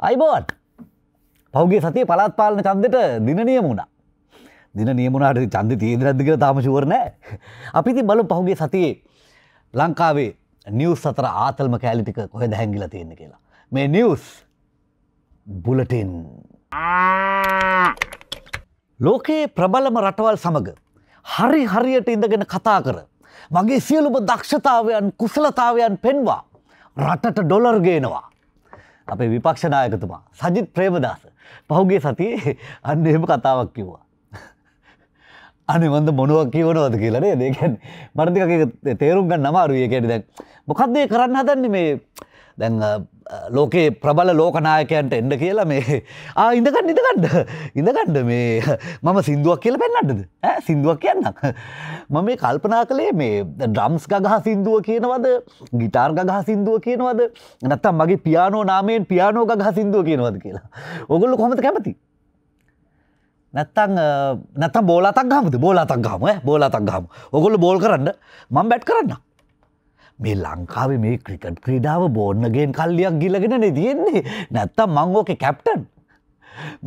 අයිබෝන් පෞගේ සතිය පලාත් පාලන චන්දට දින නියම වුණා දින නියමුණට චන්ද තීදරද්දි කියලා තාම ෂුවර් නෑ අපි ඉතින් බලමු පහුගිය සතියේ ලංකාවේ නිවුස් අතර ආතල්ම කෑලි ටික කොහෙද හැංගිලා තියෙන්නේ කියලා මේ නිවුස් බුලටින් ලෝකයේ ප්‍රබලම රටවල් සමග හරි හරියට ඉඳගෙන කතා කර මගේ සියලුම දක්ෂතාවයන් කුසලතාවයන් පෙන්වා රටට ඩොලර් ගේනවා අපේ විපක්ෂනායකතුමා සජිත් ප්‍රේමදාස පහුගේ සතියේ අන්න එහෙම කතාවක් කිව්වා. අනිවද මොනුවක් කියවනවද කියලනේ දෙකැන් මරදික තේරුම්ගන්න නමාරුය කැඩි දැක් මොකක්දේ කරන්න හදන්නේ මේ දැන් ලෝකේ ප්‍රබල ලෝකනායකයන්ට එන්ඩ කියලා මේ ආ ඉඳකන්න ඉඳකන්ඩ ඉඳකණ්ඩ මේ මම සිින්දුවක් කියල පෙන්න්නටද සිින්දුවක් කියන්නක් මම මේ කල්පනා කළේ මේ ඩ්‍රම්ස් ගහ සිින්දුව කියනවද ගිටාර් ගහ සිින්දුව කියනවද නැත්තම් මගේ පියානෝ නාමයෙන් පියානෝ ගහ සිින්දුව කියනවද කියලා ඔගොල්ල කොමත කැමති නැත්තං නැත බෝලතක් ගහමද බෝලතක් ගහම බෝලතක් ගහම ඔගොල්ල බෝල් කරන්න මං බැට් කරන්න මේ ලංකාවේ මේ ක්‍රිකට් ක්‍රීඩාව බෝන්නගෙන් කල්ලියක් ගිලගෙන නෙ තියෙන්නේ නැත්තම් මංෝක කැප්ටන්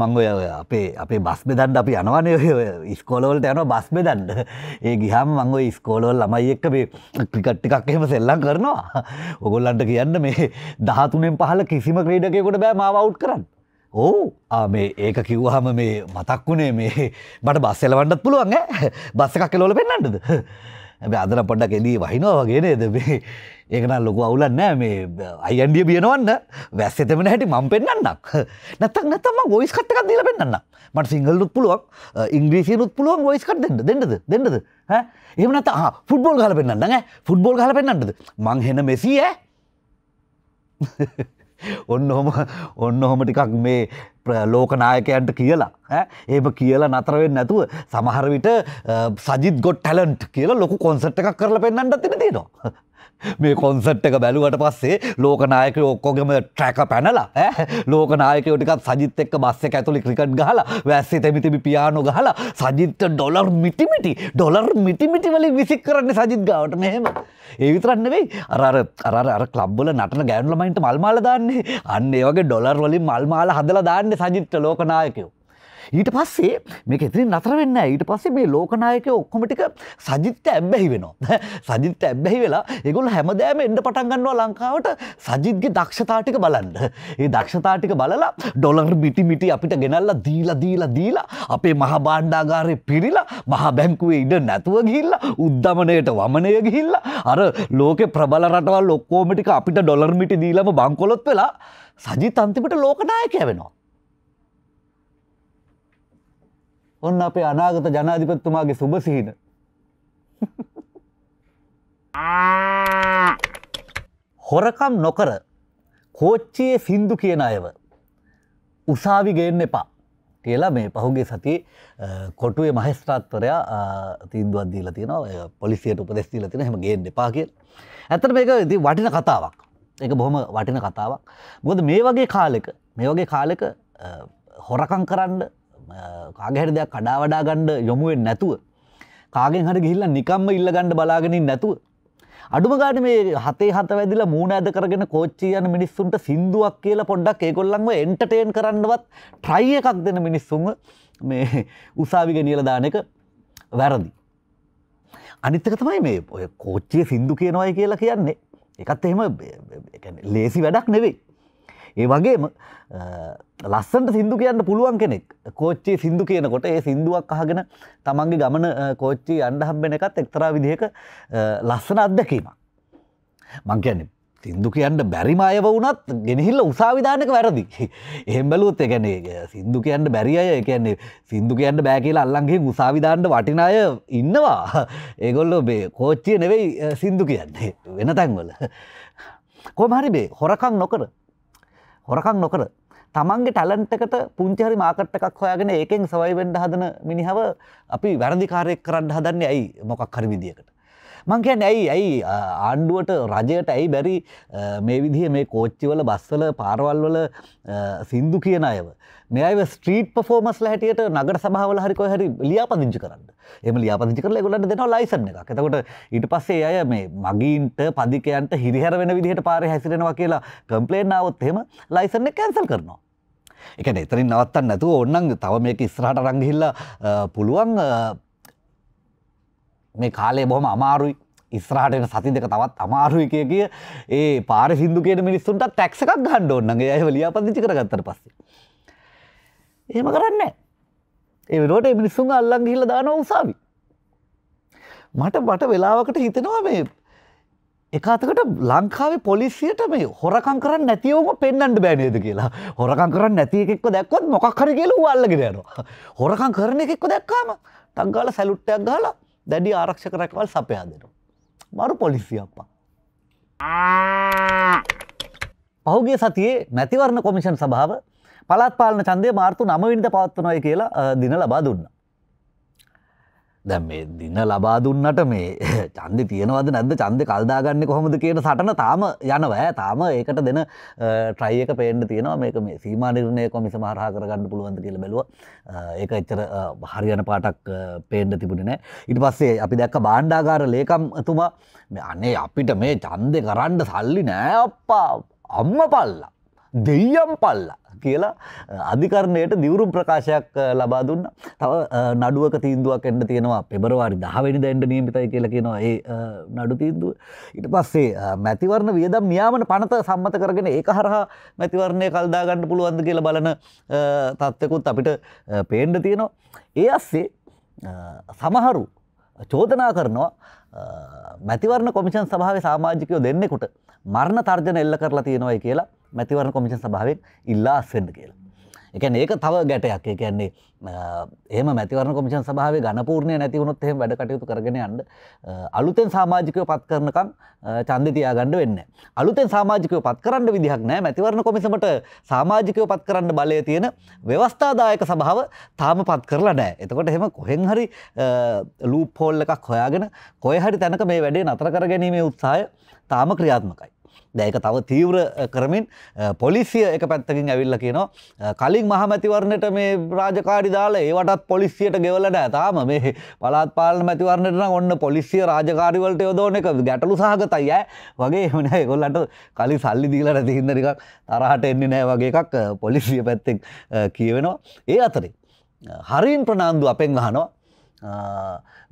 මංගය අපේ අපේ බස් බෙදන්ඩ අපි යනවනය ඉස්කෝලවලට යන බස් බෙදන්ඩ ඒ ගිහම් මංගෝ ඉස්කෝලවල් ළමයි එක්ක මේ ක්‍රිකට්ටිකක් එහෙම සෙල්ලම් කරනවා ඔගොල්ලන්ට කියන්න මේ දහතුනෙන් පහල කිසිම ක්‍රීඩකයකොට බෑ මාවවු් කරන්න ඕ මේ ඒක කිව්හම මේ මතක් වුණේ මේ බට බස්සෙලවන්නත් පුළුවන් බස්සකක් කෙලෝල පෙන්න්නටද ඇ අදර පොඩ්ඩක් එදී වහිනවා වගේ නේද මේ ඒකන ලොකු අවුලන්නෑ මේ අයින්ඩිය බියනවන්න වැස් එතමෙන හැටි මම් පෙන්න්නක් නැතක් නැතම ගොයිස් කට්ටක් දීල පෙන්න්න මට සිංහලුත් පුළුවක් ඉංග්‍රීසිනුත් පුළුවන් ගොයිස්කට දෙන්න දෙන්නද දෙන්නද එමනත් ෆුට්බෝල් හල පෙන්න්න ෑ ෆුට්බෝල් හල පෙන්න්නද මංහෙන මෙසිය ඔන්න හොම ඔන්න හොම ටිකක් මේ ලෝකනායකයන්ට කියලා ඒම කියලා නතරවෙන් නැතුව සමහර විට සජිත් ගොඩ් ටැලන්ට් කියලා ලොකු කොන්සට් එකක් කරල පෙන්න්නට තින තියෙනවා මේ කොන්සට් එක බැලුවට පස්සේ ලෝකනායක ඔක්කොගම ට්‍රැක පැනලා ලෝකනායකයෝටිකත් සජිත් එක්ක බස්ස ඇතුලි ක්‍රිකට් ගහලා වැස්සේ තැමිතිබි පියානො ගහලා සජිත්ත ඩොලර් මිටිමිටි ඩොලර් මිටිමිටි වලින් විසික් කරන්න සජිත් ගාවට මෙහෙම ඒ විතරන්න වෙයි අර අර අර ක්ලබ්බල නටන ගෑනුලමයින්ට මල්මාල දාන්නේ අන්න ඒ වගේ ඩොලර් වලින් මල්මාල හදලා දාන්න සජිත්ත ලෝකනායකයෝ ඊට පස්සේ මේක ඉතින් නතර වෙන්න ඊට පස්සේ මේ ලෝකනායක ඔක්කොම ටික සජිත්ත ඇබ්බැහි වෙනවා සජිත්ත ඇබ්බැහි වෙලා ඒගොල්ල හැමදෑම එන්න පටන් ගන්නවා ලංකාවට සජිත්ගේ දක්ෂතා ටික බලන්න ඒ දක්ෂතා ටික බලලා ඩොලර් මිටි මිටි අපිට ගෙනල්ලා දීලා දීලා දීලා අපේ මහා භාණ්ඩාගාරේ පිරිලා මහා බැංකුවේ ඉඩ නැතුව ගිහිල්ලා උද්ධමනයට වමනය ගිහිල්ලා අර ලෝකේ ප්‍රබල රටවල් ඔක්කොම ටික අපිට ඩොලර් මිටි දීලම බංකොලොත් වෙලා සජිත් අන්තිමට ලෝකනායකයා වෙනවා ඔන්න අපේ අනාගත ජනාධිපත්තුමාගේ සුභසිහින හොරකම් නොකර කෝච්චයේ සින්දු කියන අයව උසාවිගෙන් එපා කියලා මේ පහුගේ සති කොටුවේ මහස්ත්‍රාත්වරයා තීන්දුවත් දීලා තියෙනවා පොලිසියට උපදෙස්තිීල තින හම ගේන්න එපා කිය ඇතර මේක ඉති වටින කතාවක් එක බොහොම වටින කතාවක් ගොද මේ වගේ කාලෙක මේ වගේ කාලෙක හොරකං කරන්න කාගහැර දෙයක් කඩා වඩා ගණ්ඩ යොමුුවෙන් නැතුව කාගෙන් හට ගිහිල්ලා නිකම්ම ඉල්ල ගණඩ බලාගෙනින් නැතුව අඩුමගාට මේ හතේ හත වැදිලා මූුණ ඇද කරගෙන කෝච්චියයන මිනිස්සුන්ට සිින්දුවක් කියලා පොඩ්ඩක් ඒකොල්ලන්ම එන්ටටේන් කරන්නවත් ට්‍රයි එකක් දෙන මිනිස්සුන් මේ උසාවිග නියලදාන එක වැරදි. අනිත්තක තමයි මේ ඔය කෝච්චිය සිින්දු කියනවයි කියලා කියන්නේ එකත් එහෙම ලේසි වැඩක් නෙවෙයි ඒ වගේම ලස්සන්ට සිින්දු කියන්න පුළුවන් කෙනෙක් කෝච්චි සිින්දු කියනකොට ඒ සිින්දුවක් අහගෙන තමන්ගේ ගමන කෝච්චි අන්ඩහම්බෙන එකත් එක්තරා විදිහක ලස්සන අත්දැකීම. මංකයන සිින්දු කියන්න බැරි අයව වුනත් ගෙනහිල්ල උසාවිධානක වැරදි. එහෙම් බැලුවොත් එකැනේ සිින්දු කියන්න බැරි අය කියන්නේ සිින්දු කියන්න බෑ කියලා අල්ලන්ගේ උසාවිධාන්ට වටිනාය ඉන්නවා ඒගොල්ලො බේ කෝච්චිය නෙවෙයි සිින්දු කියන්නේ වෙන තැන්වල. කොමහරි බේ හොරකං නොකර හොරකං නොකර තමන්ගේ ටැලන්ට එකට පුංචිහරි මාකට් එකක් හොයාගෙන ඒකෙන් සවයි වෙන්ඩ හදන මිනිහව අපි වැරදිකාරයෙක් කරන්න හදන්නේ ඇයි මොකක් හරි විදිියකට මංකැන් ඇයි ඇයි ආණ්ඩුවට රජයට ඇයි බැරි මේ විදිහ මේ කෝච්චිවල බස්වල පාරවල්වල සින්දු කියන අයව මෙයව ස්ට්‍රීට් පෆෝමස්ල හැටියට නගට සභාවල හරිකෝ හරි ලියාපදිංචි කරන්න එම ලියාපදිචි කරල ගොලට දෙනවා ලයිසන එක එතකොට ඉට පස්සේ අය මේ මගීන්ට පදිකයන්ට හිරිහර වෙන විදිහට පාරය හැසිරෙනවා කියලා කම්පලේන්නාවත් එහෙම ලයිසන්න කැන්සල් කරනවා එක එතරින් නවත්තන්න නැතුව ඔන්නන් තව මේක ස්රහට රංගිහිල්ල පුළුවන් මේ කාලේ බොහම අමාරුයි ඉස්රහටන සති දෙක තවත් අමාරුයි කිය කිය ඒ පාර සිින්දුකයට මිනිස්සුන්ට තැක්සකක් ගණ්ඩ ඔන්නගේ ඇය ලියාපදිචි කරගත්තර පස්සේ. එහෙම කරන්න ඒවට මිනිස්සුන් අල්ලන් හිල දාන උසාවි. මට මට වෙලාවකට හිතෙනවා මේ එකතකට ලංකාවේ පොලිසියට මේ හොරකං කරන්න නැතිවම පෙන්න්නට බෑනේද කියලා හොරකං කරන්න නැතිකෙක්ව දැක්වත් මොකක් කර කියල වල්ලගෙන යනවා. හොරකං කරන එකෙක්ව දැක්කාම ටක්ගාල සැලුට්ටයක් ගාලා දැඩි ආරක්ෂ කරැකවල් සපයා දෙනවා. මරු පොලිසි අප්පා. පහුගේ සතියේ නැතිවරණ කොමිෂන් සභාව පළත් පාලන චන්දය මාර්තු නමවිනිට පවත්වනොය කියලා දින ලබා දුන්න. දැ මේ දින්න ලබා දුන්නට මේ චන්දි තියෙනවද නැද චන්ද කල්දාගන්න කොහොමද කියන සටන තාම යනවෑ තාම ඒකට දෙන ට්‍රයික පේන්ට තියෙනවා මේක මේ සීමානිර්ණය කොමිස මහරහ කරගන්න පුළුවන්ද කියල බැලුව ඒක එච්චර හරියන පාටක් පේන්ඩ තිබුණ නෑ ඉට පස්සේ අපි දැක්ක බාණ්ඩාගාර ලේකම් තුමා අනේ අපිට මේ චන්දෙ කරන්න සල්ලි නෑ අප්පා අම්ම පල්ලා දෙයම් පල්ලා කියලා අධිකරණයට දිවුරු ප්‍රකාශයක් ලබා දුන්න තව නඩුවක තීන්දුවක් එන්න තියෙනවා පෙබරවාරි දහවැනිද එන්ඩ නියමිතයි කියලා කියනවා ඒ නඩු තීන්දුව ඉට පස්සේ මැතිවරණ වියදම් නියාමන පනත සම්මත කරගෙන ඒ හරහා මැතිවරණය කල්දාගන්න පුළුවන්ද කියලා බලන තත්ත්වකුත් අපිට පේන්ඩ තියෙනවා ඒ අස්සේ සමහරු චෝදනා කරනවා මැතිවරණ කොමිෂන් සභාව සාමාජිකයෝ දෙන්නෙකුට මරණ තර්ජන එල්ල කරලා තියෙනවයි කියලා මැතිවරණ කොමිෂන් සභාවෙන් ඉල්ලා අස්සෙන්ට කියලා. එකන ඒක තව ගැටයක් කියන්නේ එම මැතිවරණ කොමිෂන් සභාව ගණපූර්ණය නැතිවුණොත් එහෙම වැඩ කටයුතු කරගෙන යන්න අලුතෙන් සාමාජිකය පත් කරනකම් චන්ද තියාගන්න වෙන්න. අලුතෙන් සාමාජිකය පත් කරන්න විදිහක් නෑ මැතිවරණ කොමිසමට සාමාජිකය පත් කරන්න බලය තියෙන ව්‍යවස්ථාදායක සභාව තාම පත් කරලා නෑ. එතකොට එහෙම කොහෙන් හරි ලූප් පෝල් එකක් හොයාගෙන කොය හරි තැනක මේ වැඩේ නතර කර ගැනීමේ උත්සාහය තාම ක්‍රියාත්මකයි. දැක තව තීව්‍ර කරමින් පොලිසිය එක පැත්තකින් ඇවිල්ල කියනවා කලින් මහමැතිවරණට මේ රාජකාරි දාලා ඒවටත් පොලිසියට ගෙවලට ඇතාම මේ පලාත් පාල මැතිවරණට ඔන්න පොලිසිය රාජකාරිවලට යොදෝන එක ගැටලු සහගතයි ඇ වගේ එමන ගොල්ලට කලි සල්ලි දීලට තිහිදරිකක් තරහට එන්නේ නෑ වගේ එකක් පොලිසිය පැත්තෙක් කියවෙනවා ඒ අතරේ හරින් ප්‍රනාන්දු අපෙන් අහනවා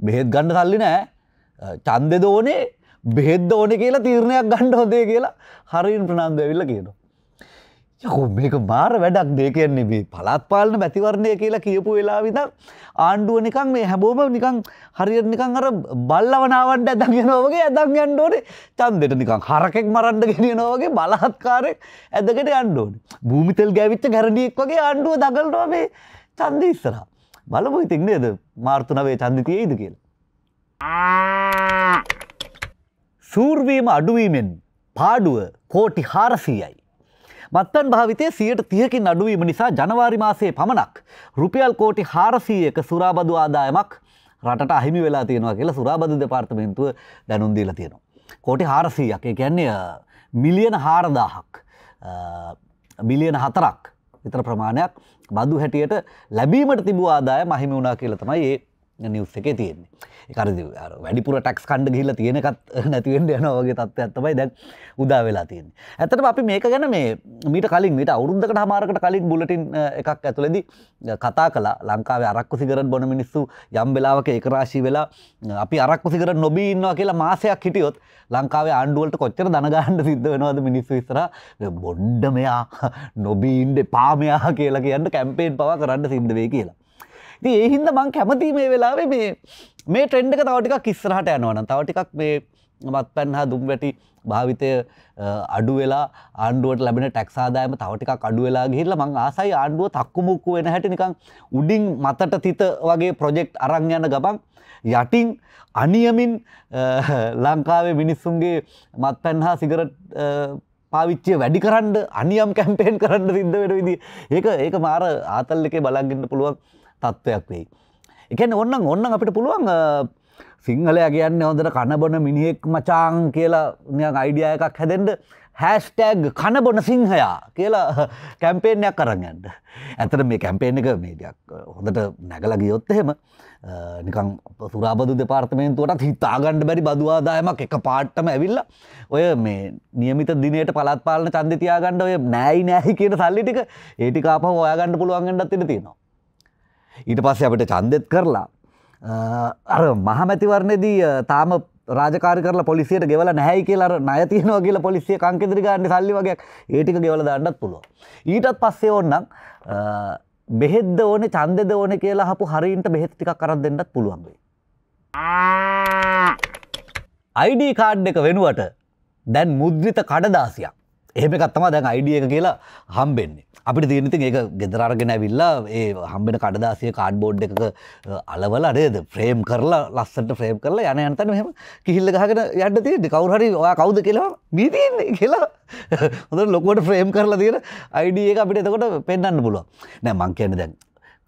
බෙහෙත් ගණ්ඩ සල්ලි නෑ චන්දෙදෝනේ බෙහෙද්ද ඕන කියලා තීරණයක් ගණ්ඩ හොදේ කියලා හරින් ප්‍රනාන්ද ඇවිල්ල කියනවා. යකු මේක බාර වැඩක් දෙකන්නේ මේ පලාත්පාලන මැතිවරණය කියලා කියපු වෙලා විත ආණ්ඩුව නිකන් මේ හැබෝම නිකං හරියට නිකං අර බල්ලවනාවන්ට ඇදගෙන නොවගේ ඇදම් යන්ඩෝනේ චන්දෙට නිකං හරකෙක් මරන්ඩ ගෙන නොවගේ බලහත්කාරෙක් ඇදකට අන්ඩෝන භූමිතල් ගැවිච්ච ගැරණියෙක් වගේ ආණ්ඩුව දගල්නවා මේ චන්ද ඉස්සර බලපු ඉතින් නේද මාර්තනවේ චන්දිතියයිද කියලා. සූර්වීම අඩුවීමෙන් පාඩුව කෝටි හාරසීයයි. මත්තන් භාවිතය සියයට තියකින් අඩුවීම නිසා ජනවාරි මාසයේ පමණක් රුපියල් කෝටි හාරසීයක සුරාබදු ආදායමක් රට අහිමි වෙලා තියෙනවා කියලා සුරාබදු දෙපාර්තමෙන්න්තුව දැනුන්දීලා තියෙනවා. කෝටි හාරසීයක් ඒ කියන්නේ මිලියන හාරදාහක් මිලියන හතරක් විතර ප්‍රමාණයක් බදු හැටියට ලැබීමට තිබූ ආදාය මහිම වුණා කියලතමයි ඒ නිවස් එක තියෙන්නේ එකර වැඩිපුර ටක්ස් කණ්ඩ ගහිල්ල තියෙනකත් නැතිවෙන්ට යනවගේ තත්ව ඇත්තමයි දැන් උදා වෙලා තියෙන් ඇතට අපි මේක ගැන මේ මීට කලින් මට අවුරුද්දකට හමාරකට කලින් බුලටින් එකක් ඇතුළෙදි කතා කලා ලංකාව අරක්කු සිගරට බොන මිනිස්සු යම් වෙලාවක ඒකරාශී වෙලා අපි අරක්කු සිගර නොබී ඉන්නවා කියලා මාසයක් හිටියොත් ලංකාවේ ආණ්ඩුවලට කොච්චර දනගාන්න සිද්ධ වෙනවාද මිනිස්සු ඉස්සර බොන්්ඩ මෙයා නොබීන්ඩ පාමයා කියලා කියන්න කැම්පේෙන් පවා කරන්න සිද්ධ වේ කියලා ති ඒහින්ද මං කැමති මේ වෙලාවේ මේ මේ ට්‍රෙන්ඩ් එක තවටිකක් ඉස්සරහට යනවන තවටිකක් මේ මත් පැන්හා දුම් වැටි භාවිතය අඩු වෙලා ආණ්ඩුවට ලැබෙන ටැක්සාදායම තවටිකක් අඩු වෙලා ගිහිල්ල මං ආසයි ආණ්ඩුව තක්කුමුක්කු වෙන හැට නිකං උඩින් මතට තිත වගේ ප්‍රොජෙක්් අරං යන ගබන් යටින් අනියමින් ලංකාවේ මිනිස්සුන්ගේ මත් පැන්හා සිගරට් පාවිච්චය වැඩි කරන්න අනියම් කැම්පේෙන් කරන්න සිද්ධ වෙන විදි ඒක ඒක මාර ආතල් එකේ බලගන්න පුළුවන් තත්ත්වයක් වෙයි. එකන්න ඔන්න ඔන්න අපිට පුළුවන් සිංහලය කියන්න හොඳට කණබොන මිනිහෙක් මචාං කියලා අයිඩිය එකක් හැදෙන්ට හැස්ටෑග් කණබොන සිංහයා කියලා කැම්පේෙන්යක් කරන්නට ඇතර මේ කැම්පේෙන් එක මේඩයක් හොඳට නැගල ගියොත් එහෙම නිකං සුරාබදු දෙපාර්තමේන්තුවටත් හිතාගණ්ඩ බැරි බදවාදායමක් එක පාට්ටම ඇවිල්ල ඔය මේ නියමිත දිනයට පළත් පාලන චන්දිතියාගණ්ඩ ඔය නෑයි නෑහි කියට සල්ලිටික ඒටිකාප ඔයාගණ්ඩ පුළුවන්ගන්නත් තිෙන තියෙනවා ඊට පස්සේ අපට චන්දෙත් කරලා අර මහමැතිවරණයේදී තාම රාජකාරි කරලා පොලිසියට ගෙවල නැහැයි කියලා අර ණය තියනවා කියලා පොලිසිය කංකෙදිරි ගන්න සල්ලි වගේ ඒ ටික ගෙවල දාන්නත් පුළුවන්. ඊටත් පස්සේ ඕනනම් බෙහෙත්ද ඕනේ ඡන්දෙද ඕනේ කියලා අහපු හරියන්ට බෙහෙත් ටිකක් අරන් දෙන්නත් පුළුවන් වෙයි. ID කාඩ් එක වෙනුවට දැන් මුද්‍රිත කඩදාසියක් එහෙම එකත්තම දැන් අයිඩිය එක කියලා හම්බෙන්නේ අපිට තියනති ඒ ගෙදරගෙන ඇවිල්ලා ඒ හම්බෙන කඩදාසිය කාඩ්බෝඩ් එක අලවල අරේද ෆ්‍රේම් කරලා ලස්සට ෆ්‍රේම් කරලා යන අන්තන හම කිහිල්ල ගහගෙන යන්න තියෙන කවුහරි ඔයා කවුද කියලා මීතියන්නේ කියලා හොඳ ලොකොට ෆ්‍රේම් කරලා තියෙන අයිඩිය එක අපිට එතකොට පෙන්න්න පුළුව නෑ මං කියන්න දැන්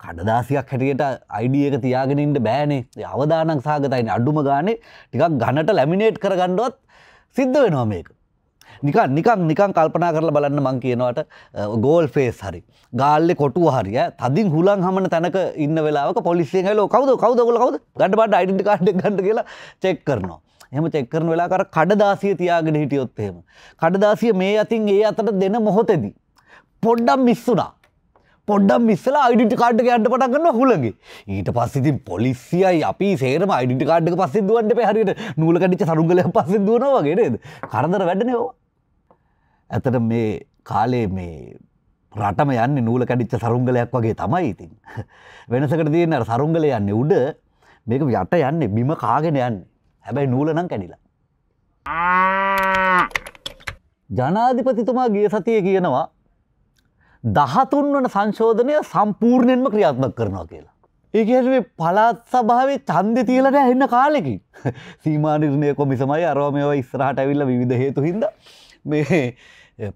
කඩදාසියක් හැටියට අයිඩිය එක තියාගෙනඉට බෑනේ අවදානක් සාගතයින අඩුම ගානේ ටිකක් ගණට ලැමිනේට් කරගණ්ඩුවත් සිද්ධ වෙනවා මේක නිකන් නිකං නිකං කල්පනා කරල බලන්න මං කියනවට ගෝල් ෆේස් හරි ගාල්ලෙ කොටුව හරිය තදින් හුලන් හමන තැනක ඉන්න වෙලාක පොලිසිය හලෝ කවද කවදගල කවද ගඩ බඩ අයිඩට කාඩ් ගඩ කියලා චෙක් කරනවා එහම චෙක්කරන වෙලාකර කඩදාසිය තියාගෙන හිටියොත් එහෙම කඩදාසිය මේ අතින් ඒ අතට දෙන මොහොතෙදී පොඩ්ඩම් මිස්සුනා පොඩ්ඩම් ඉස්සලා අයිඩිටි කාඩ්ක අන්ට පටගන්න හුලගේ ඊට පස්සිතින් පොලිසියයි අපි සේරම අයිඩිටි කාඩ්ක පස්සේ දුවන්ට පැහරිට නූලකටිච සරුගල පස්සෙ දුවනවාගේෙද කරදර වැඩනයෝ ඇතට මේ කාලේ මේ රටම යන්න නූල කැඩිච්ච සරුංගලයක් වගේ තමයි ඉතින්. වෙනසකට තියන්න සරුංගල යන්න උඩ මේක යට යන්නේ බිම කාගෙන යන්න හැබැයි නූලනම් කැඩිලා. ජනාධිපතිතුමා ගිය සතිය කියනවා දහතුන් වන සංශෝධනය සම්පූර්ණයෙන්ම ක්‍රියාත්මක් කරනවා කියලා. ඒකේ පලාත් සභාවේ චන්දෙ තියලට ඇහෙන්න කාලෙකි සීමානිර්ණය කොමිසමයි අරෝමයව ඉස්රහට ඇවිල්ල විධ හේතු හින්දා. මේ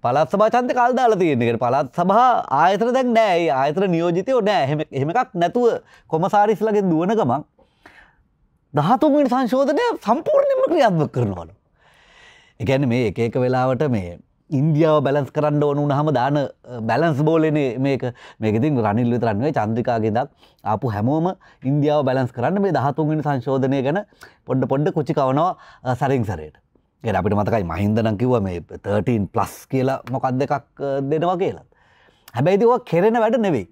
පලත් සභා චන්ත කල් දාලා තියෙන්නකට පලත් සභහා ආයතර දැක් නෑ ආයතර නියෝජිතයෝ නෑ හෙම එකක් නැතුව කොමසාරිස්ලගෙන් දුවන ගමක් දහතුන්ට සංශෝධනය සම්පූර්ණයම ක්‍රියාත්මක කරනවලු. එකැන මේ එක එක වෙලාවට මේ ඉන්දියාව බැලන්ස් කරන්න ඕනු හම දාන බැලන්ස් බෝලන මේක මේකතින් රනිල් විතරන්නේ චන්ද්‍රිකාගෙදක් ආපු හැමෝම ඉන්දියාව බැලන්ස් කරන්න මේ දහතුන්ගෙන සංශෝධනය ගැන පොඩ්ඩ පොඩ්ඩ කොචි කවනවා සරින් සරයට. එ අපිට මතකයි මහින්දනම් කිව මේ 13 ප්ලස් කියලා මොකක් දෙකක් දෙනවා කියලා. හැබැයි දවා කෙරෙන වැඩ නෙවෙයි.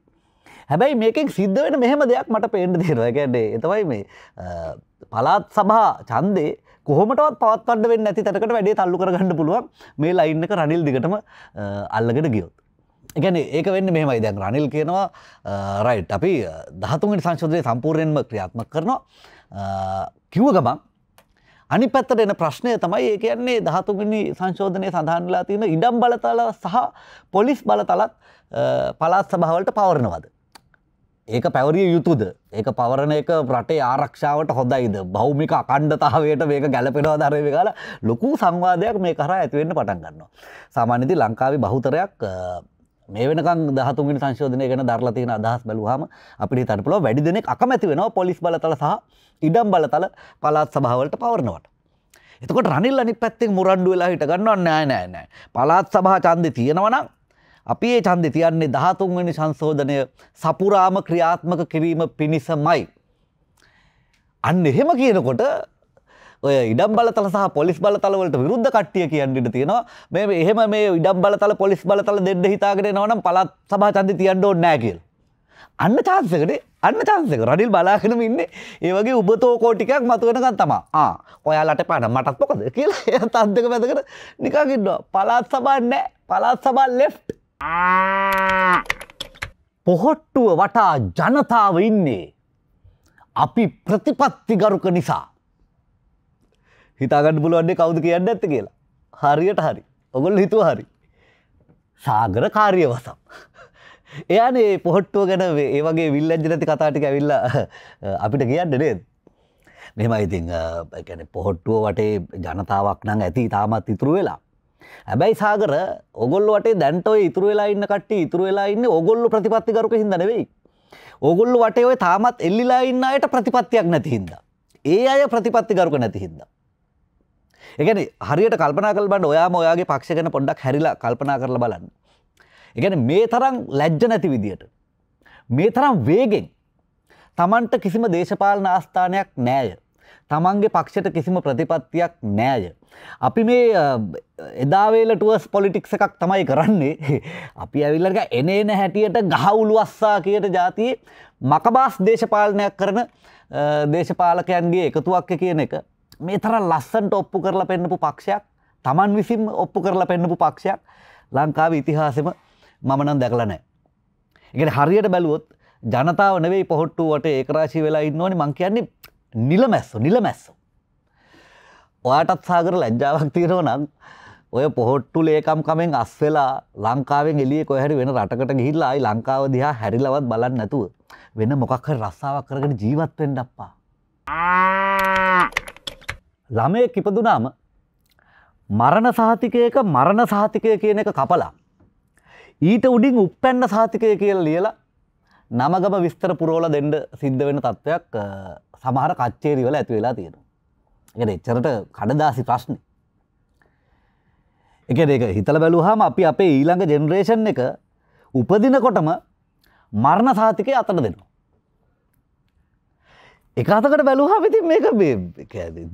හැබැයි මේකෙන් සිද්ධ වෙන මෙහෙම දෙයක් මට පේන්ට දෙනවා ගැඩේ එතවයි මේ පලාත් සභා චන්දේ කොහොමටත් පවත්වන්න වෙන්න ඇති තැකට වැඩේ තල්ලු කරගන්න පුළුවන් මේ ලයින්න එක රනිල් දිගටම අල්ලගෙන ගියොත්. ගැන ඒක වෙන්න මෙමයි දැන් රනිල් කියනවා රයිට් අපි දහතුන්ට සංශෝධය සම්පූර්යෙන්ම ක්‍රියාත්ම කරනවා කිව්ව ගමන් අනි පැත්තට එන ප්‍රශ්නය තමයි ඒ කියන්නේ දහතුගනි සංශෝධනය සඳහන්ලා තියෙන ඉඩම් බලතල සහ පොලිස් බලතලත් පලාත් සභාවලට පවරනවද. ඒක පැවරිය යුතුද ඒක පවරණ එක රටේ ආරක්ෂාවට හොඳයිද බෞමික අකණ්ඩතාවයට මේක ගැලපෙනවා දරව කාලා ලොකු සංවාදයක් මේ කරා ඇතිවෙන්න පටන් ගන්නවා. සාමාන්‍යති ලංකාවේ බහුතරයක් මේ වෙනකං දහතුන්ගෙන සංශෝධනය ගැන දර්ලතියන අදහස් බැලුහම අපි තනපුල වැඩි දෙනෙක් අකමැති වෙනවා පොලිස් බලතල සහ ඉඩම් බලතල පලාත් සභාවලට පවරනවට. එතකොට රනිල් අනි පැත්තෙන් මුරන්ඩු වෙලා හිට ගන්නවන්න නෑ නෑ නෑ පලාත් සභා චන්දය තියෙනවනම් අපි ඒ චන්දය තියන්නේ දහතුන්වැනි සංශෝධනය සපුරාම ක්‍රියාත්මක කිරීම පිණිස මයි. අන්න එහෙම කියනකොට ඔය ඉඩම් බලතල සහ පොලිස් බලතලවලට විරුද්ධ කට්ටිය කියන්නට තියෙනවා මේ එහෙම මේ ඉඩම් බලතල පොලිස් බලතල දෙන්න හිතාගෙන නවනම් පළත් සභා චන්දි තියන්න ඕනේ නැහැ කියලා. අන්න චාන්සකට අන්න චාන්සක රඩිල් බලාගෙනම ඉන්න ඒවගේ උබතෝකෝ ටිකක් මතුවෙනකන් තමා ආ ඔයාලට පාන මටත් පොකද කියලා එය තන්දක වැදකට නිකාකින්නවා පලාත් සබන්න පලාත් සබන් ලෙෆ් පොහොට්ටුව වටා ජනතාව ඉන්නේ අපි ප්‍රතිපත්තිගරුක නිසා හිතාගන්න පුළුවන්න්නේ කවුද කියන්න ඇත්ත කියලා හරියට හරි ඔගොල් හිතුව හරි සාගර කාරිය වසම් එයන ඒ පොහොට්ටුව ගැන ඒ වගේ විල්ලජ නැති කතාටික ඇවිල්ල අපිට කියන්න නේද මෙම ඉතිං ැන පොහොට්ටුව වටේ ජනතාවක් නං ඇති තාමත් ඉතුරු වෙලා ඇබැයි සාගර ඔගොල්ල වට දැන්ටෝ ඉතුරු වෙලා ඉන්න කට ඉතුරු වෙලා ඉන්න ඔගොල්ලු ප්‍රතිපත්තිකරක හිදනවෙයි ඔගොල්ලු වටේ ඔය තාමත් එල්ලිලා ඉන්න අයට ප්‍රතිපත්තියක් නැතිහින්ද ඒ අය ප්‍රතිපත්තිකරක නැතිහින්දා එකන හරියට කල්පනා කල් බන්න ඔයා ඔයාගේ පක්ෂ ගැන පොඩ්ඩක් හැරිලා කල්පනා කරල බලන්න. එකන මේ තරම් ලැජ්ජ නැති විදියට. මේ තරම් වේගෙන් තමන්ට කිසිම දේශපාලන ආස්ථානයක් නෑය. තමන්ගේ පක්ෂයට කිසිම ප්‍රතිපත්තියක් නෑය. අපි මේ එදාවේල ටුවස් පොලිටික්ස එකක් තමයි කරන්නේ අපි ඇවිල්ලක එනේන හැටියට ගහවුලු අස්සා කියට ජාතියේ මකබාස් දේශපාලනයක් කරන දේශපාලකයන්ගේ එකතුවක් කියන එක මේ තර ලස්සන්ට ඔප්පු කරලා පෙන්නපු පක්ෂයක් තමන් විසින් ඔප්පු කරලා පෙන්නපු පක්ෂයක් ලංකාව ඉතිහාසෙම මමනම් දැකලනෑ. එකන හරියට බැලුවොත් ජනතාව නෙවෙයි පොහොට්ටුවට ඒකරාශී වෙලා ඉන්නවනි මං කියන්නේ නිල මැස්සෝ නිල මැස්සෝ. ඔයාටත් සාගර ලැජ්ජාවක් තියෙනව නම් ඔය පොහොට්ටු ලේකම්කමෙන් අස්වෙලා ලංකාවෙන් එලිය කොහැරි වෙන රටකට ගිහිල්ලායි ලංකාව දිහා හැරිලවත් බලන්න නැතුව වෙන මොකක්හ රස්සාාවක් කරගෙන ජීවත්වෙන් ඩප්පා. ළමයෙක් ඉපදුනාම මරණ සාතිකයක මරණ සාතිකය කියන එක කපලා. ඊට උඩින් උප්පැන්න සාතිකය කියල ලියලා නමගම විස්තර පුරෝල දෙන්ඩ සිද්ධ වෙන තත්ත්වයක් සමහර කච්චේරිවල ඇති වෙලා තියෙන. එකට එච්චරට කඩදාසි ප්‍රශ්න. එක එක හිතල බැලුහාම අපි අපේ ඊළඟ ජෙනරේෂන් එක උපදිනකොටම මරණ සාතිකය අතට දෙනවා. එක අතකට බැලුහම ඉතින් මේක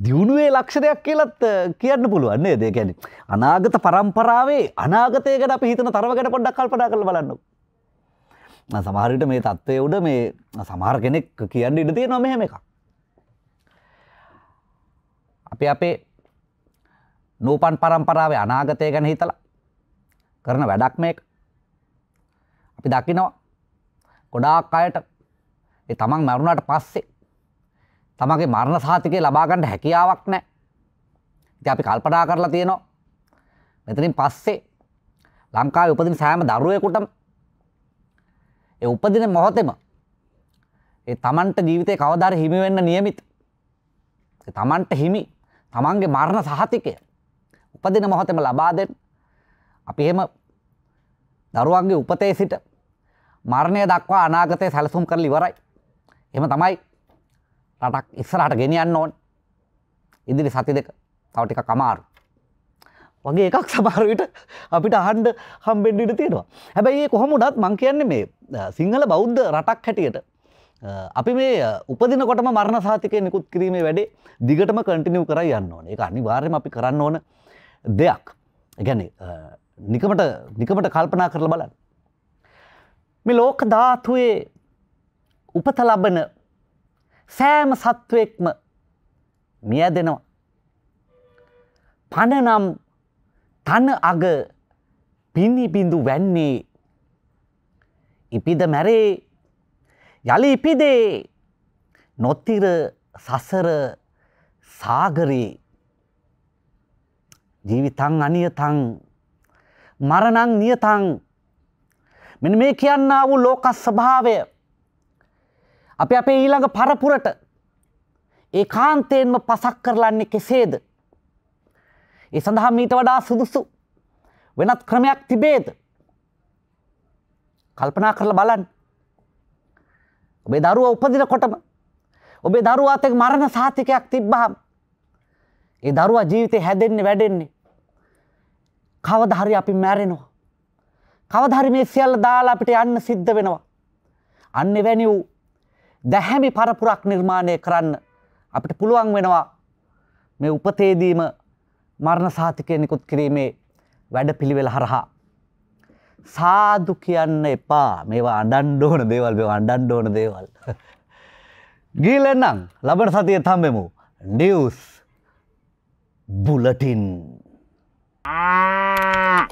දියුණුවේ ලක්ෂණයක් කියලත් කියන්න පුළුවන්න දෙකැන අනාගත පරම්පරාවේ අනාගතයකට අපි හිතන තරවකට පොඩ්ඩක් කල්පනා කළ බලන්න සමහරට මේ තත්ත්වය උඩ මේ සමහර කෙනෙක් කියන්න ඉඩ තියෙනවා මෙහෙම එක අපි අපේ නූපන් පරම්පරාවේ අනාගතය ගැන හිතලා කරන වැඩක් මේක අපි දකිනවා ගොඩාක් අයට තමන් මැරුණට පස්සේ තමගේ මරණ සාතිකය ලබාගන්නට හැකියාවක් නෑ. ඉති අපි කල්පනා කරලා තියෙනවා. මෙතනින් පස්සේ ලංකා උපදින සෑම දරුවයකුටම ඒ උපදින මොහොතෙම ඒ තමන්ට ජීවිතය කවදාර හිමිවෙන්න නියමිත. තමන්ට හිමි තමන්ගේ මරණ සහතිකය උපදින මොහොතෙම ලබාදෙන් අපි එහෙම දරුවන්ගේ උපතේ සිට මරණය දක්වා අනාගතය සැලසුම් කරල ඉවරයි. එම තමයි රටක් ඉස්සරහට ගෙනියන්න ඕන ඉදිරි සති දෙක තව ටික කමාරු වගේ එකක් සමහරවිට අපිට අහන්ඩ හම්බෙන්ඩිට තියෙනවා හැබැයි ඒ කොහොමුඩත් මං කියන්නේ මේ සිංහල බෞද්ධ රටක් හැටියට අපි මේ උපදිනකොටම මරණ සාතිකය නිකුත් කිරීමේ වැඩේ දිගටම කටිනිව් කර යන්න ඕන එක අනිවාර්යම අපි කරන්න ඕන දෙයක් ගැන නිකමට නිකමට කල්පනා කරල බලන්න මේ ලෝක ධාතුවේ උපත ලබන සෑම සත්වයෙක්ම මියදෙනවා. පණනම් තන අග පිණිබිඳු වැන්නේ ඉපිද මැරේ යළි ඉපිදේ නොත්තිර සසර සාගරේ ජීවිතං අනියතං මරණං නියතං මෙන මේ කියන්න වූ ලෝකස් ස්භාවය අපි අපේ ඊළඟ පරපුරට ඒ කාන්තයෙන්ම පසක් කරලන්නේ කෙසේද. ඒ සඳහා මීට වඩා සුදුසු වෙනත් ක්‍රමයක් තිබේද. කල්පනා කරල බලන්. ඔබේ දරුව උපදින කොටම ඔබේ දරුවාතෙක් මරණ සාතිකයක් තිබ්බහම්. ඒ දරුවා ජීවිතය හැදෙන්නේ වැඩෙන්නේ. කවධහරි අපි මැරෙනවා. කවධරි මේ සියල්ල දාලා අපිට යන්න සිද්ධ වෙනවා. අන්න වැනි වූ දැහැමි පරපුරක් නිර්මාණය කරන්න අපිට පුළුවන් වෙනවා මේ උපතේදීම මරණ සාතිකය නිකුත් කිරීමේ වැඩ පිළිවෙල හරහා. සාදු කියන්න එපා මේවා අඩන්ඩෝන දේවල් මෙ අඩන්ඩෝන දේවල්. ගීලෙන්නම් ලබන සතිය තම්බෙමු නිියස් බුලටින්. Ah!